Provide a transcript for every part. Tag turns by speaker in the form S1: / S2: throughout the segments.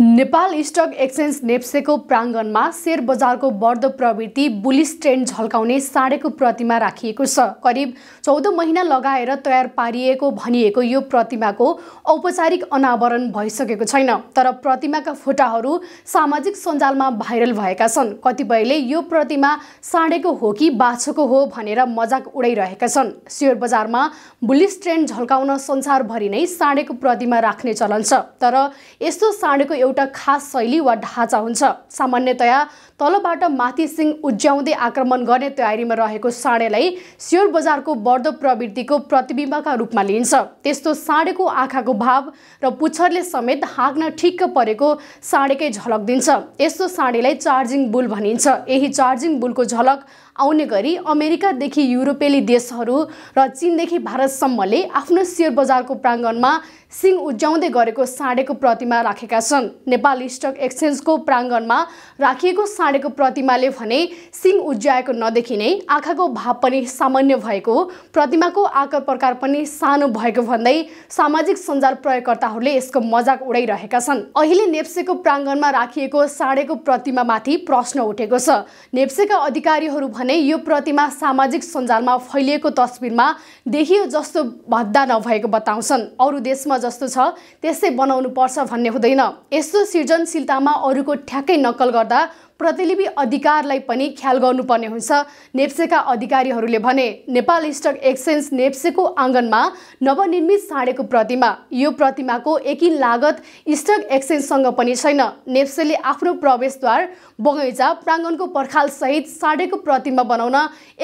S1: Nepal stock exchange नेप्सेको प्राङ्गणमा share बजारको बढ्दो प्रवृत्ति बुलिस ट्रेन्ड झल्काउने साँडेको प्रतिमा राखिएको छ करिब चौध महिना लगाएर तयार पारिएको भनिएको यो प्रतिमाको औपचारिक अनावरण भइसकेको छैन तर प्रतिमाका फोटाहरू सामाजिक सञ्जालमा भाइरल भएका छन् कतिपयले यो प्रतिमा साँडेको हो कि बाछोको हो भनेर मजाक उडाइरहेका छन् सेयर बजारमा बुलिस ट्रेन्ड झल्काउन संसारभरि नै साँडेको प्रतिमा राख्ने चलन छ तर यस्तो साँडेको एउटा खास शैली वा ढाँचा हुन्छ सामान्यतया तलबाट माथि सिंह उज्याउँदै आक्रमण गर्ने तयारीमा रहेको साँडेलाई सेयर बजारको बढ्दो प्रवृत्तिको प्रतिबिम्बका रूपमा लिइन्छ त्यस्तो साँडेको आँखाको भाव र पुच्छरले समेत हाँक्न ठिक्क परेको साँडेकै झलक दिन्छ यस्तो साँडेलाई चार्जिङ बुल भनिन्छ यही चार्जिङ बुलको झलक आउने गरी अमेरिकादेखि युरोपेली देशहरू र चिनदेखि भारतसम्मले आफ्नो सेयर बजारको प्राङ्गणमा सिंह उज्याउँदै गरेको साँडेको प्रतिमा राखेका छन् नेपाल स्टक एक्सचेन्जको प्राङ्गणमा राखिएको साँडेको प्रतिमाले भने सिंह उज्याएको नदेखिने आँखाको भाव पनि सामान्य भएको प्रतिमाको आकार प्रकार पनि सानो भएको भन्दै सामाजिक सञ्जाल प्रयोगकर्ताहरूले यसको मजाक उडाइरहेका छन् अहिले नेप्सेको प्राङ्गणमा राखिएको साँडेको प्रतिमामाथि प्रश्न उठेको छ नेप्सेका अधिकारीहरू भने यो प्रतिमा सामाजिक सञ्जालमा फैलिएको तस्विरमा देखियो जस्तो भद्दा नभएको बताउँछन् अरू देशमा जस्तो छ त्यस्तै बनाउनु पर्छ भन्ने हुँदैन यस्तो सृजनशीलतामा अरूको ठ्याक्कै नक्कल गर्दा प्रतिलिपि अधिकारलाई पनि ख्याल गर्नुपर्ने हुन्छ नेप्सेका अधिकारीहरूले भने नेपाल स्टक एक्सचेन्ज नेप्सेको आँगनमा नवनिर्मित साँडेको प्रतिमा यो प्रतिमाको एकी लागत स्टक एक्सचेन्जसँग पनि छैन नेप्सेले आफ्नो प्रवेशद्वार बगैँचा प्राङ्गणको पर्खालसहित साँडेको प्रतिमा बनाउन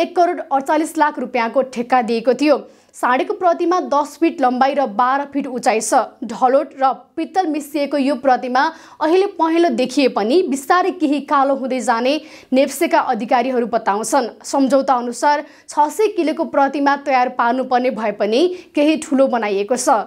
S1: एक करोड अडचालिस लाख रुपियाँको ठेक्का दिएको थियो साँडेको प्रतिमा दस फिट लम्बाइ र बाह्र फिट उचाइ छ ढलोट र पित्तल मिसिएको यो प्रतिमा अहिले पहेँलो देखिए पनि बिस्तारै केही कालो हुँदै जाने नेप्सेका अधिकारीहरू बताउँछन् सम्झौता अनुसार छ सय किलोको प्रतिमा तयार पार्नुपर्ने भए पनि केही ठुलो बनाइएको छ